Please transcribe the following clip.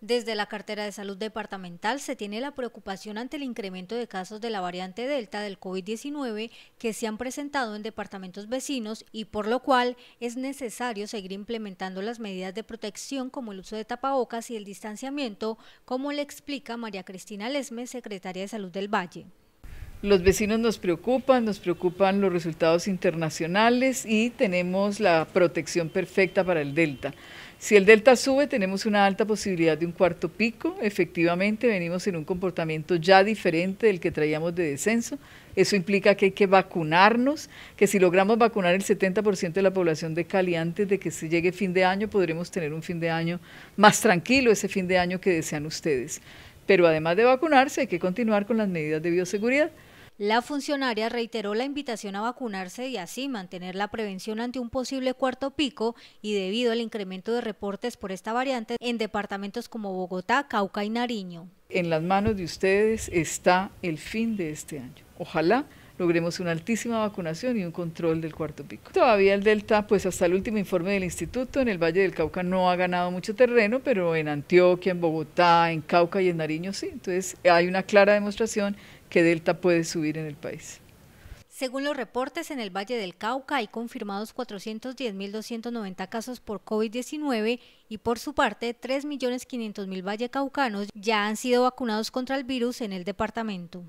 Desde la cartera de salud departamental se tiene la preocupación ante el incremento de casos de la variante Delta del COVID-19 que se han presentado en departamentos vecinos y por lo cual es necesario seguir implementando las medidas de protección como el uso de tapabocas y el distanciamiento, como le explica María Cristina Lesme, secretaria de Salud del Valle. Los vecinos nos preocupan, nos preocupan los resultados internacionales y tenemos la protección perfecta para el delta. Si el delta sube, tenemos una alta posibilidad de un cuarto pico. Efectivamente, venimos en un comportamiento ya diferente del que traíamos de descenso. Eso implica que hay que vacunarnos, que si logramos vacunar el 70% de la población de Cali antes de que se llegue fin de año, podremos tener un fin de año más tranquilo, ese fin de año que desean ustedes. Pero además de vacunarse, hay que continuar con las medidas de bioseguridad. La funcionaria reiteró la invitación a vacunarse y así mantener la prevención ante un posible cuarto pico y debido al incremento de reportes por esta variante en departamentos como Bogotá, Cauca y Nariño. En las manos de ustedes está el fin de este año. Ojalá logremos una altísima vacunación y un control del cuarto pico. Todavía el Delta, pues hasta el último informe del instituto, en el Valle del Cauca no ha ganado mucho terreno, pero en Antioquia, en Bogotá, en Cauca y en Nariño sí. Entonces hay una clara demostración que Delta puede subir en el país. Según los reportes, en el Valle del Cauca hay confirmados 410.290 casos por COVID-19 y por su parte 3.500.000 vallecaucanos ya han sido vacunados contra el virus en el departamento.